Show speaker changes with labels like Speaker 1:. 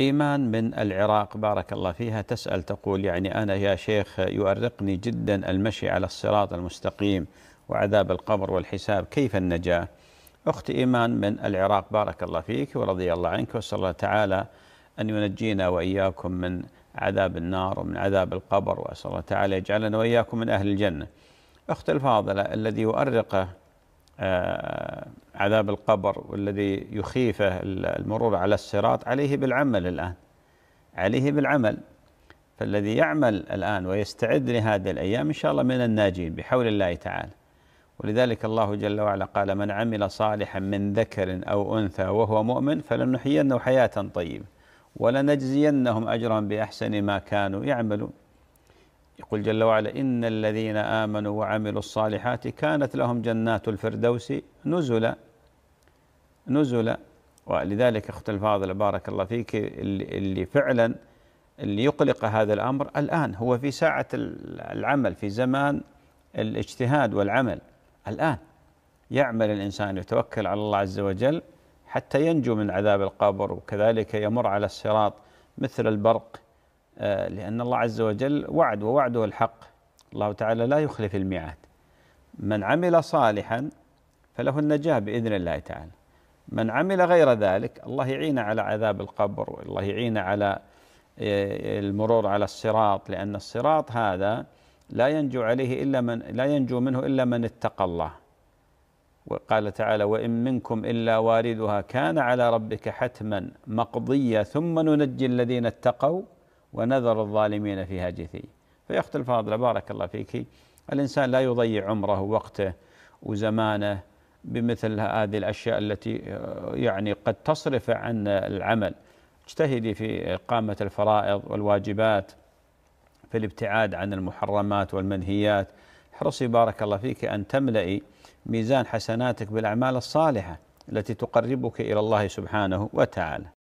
Speaker 1: إيمان من العراق بارك الله فيها تسأل تقول يعني أنا يا شيخ يؤرقني جدا المشي على الصراط المستقيم وعذاب القبر والحساب كيف النجاة أخت إيمان من العراق بارك الله فيك ورضي الله عنك وصلى الله تعالى أن ينجينا وإياكم من عذاب النار ومن عذاب القبر وأسأل الله تعالى يجعلنا وإياكم من أهل الجنة أخت الفاضلة الذي يؤرقه آه، عذاب القبر والذي يخيفه المرور على الصراط عليه بالعمل الآن عليه بالعمل فالذي يعمل الآن ويستعد لهذه الأيام إن شاء الله من الناجين بحول الله تعالى ولذلك الله جل وعلا قال من عمل صالحا من ذكر أو أنثى وهو مؤمن فلنحيينه حياة طيبة ولنجزينهم أجرا بأحسن ما كانوا يعملون يقول جل وعلا إن الذين آمنوا وعملوا الصالحات كانت لهم جنات الفردوس نزلا نزلا ولذلك أخت الفاضلة بارك الله فيك اللي فعلا اللي يقلق هذا الأمر الآن هو في ساعة العمل في زمان الاجتهاد والعمل الآن يعمل الإنسان يتوكل على الله عز وجل حتى ينجو من عذاب القبر وكذلك يمر على الصراط مثل البرق آه، لأن الله عز وجل وعد ووعده الحق الله تعالى لا يخلف الميعاد من عمل صالحا فله النجاة بإذن الله تعالى من عمل غير ذلك الله يعينه على عذاب القبر والله يعينه على آه، المرور على الصراط لأن الصراط هذا لا ينجو عليه إلا من لا ينجو منه إلا من اتقى الله وقال تعالى وإن منكم إلا واردها كان على ربك حتما مقضية ثم ننجي الذين اتقوا ونذر الظالمين فيها جثي فيختل الفاضل بارك الله فيك الإنسان لا يضيع عمره ووقته وزمانه بمثل هذه الأشياء التي آه، يعني قد تصرف عن العمل اجتهدي في إقامة الفرائض والواجبات في الابتعاد عن المحرمات والمنهيات احرصي بارك الله فيك أن تملئي ميزان حسناتك بالأعمال الصالحة التي تقربك إلى الله سبحانه وتعالى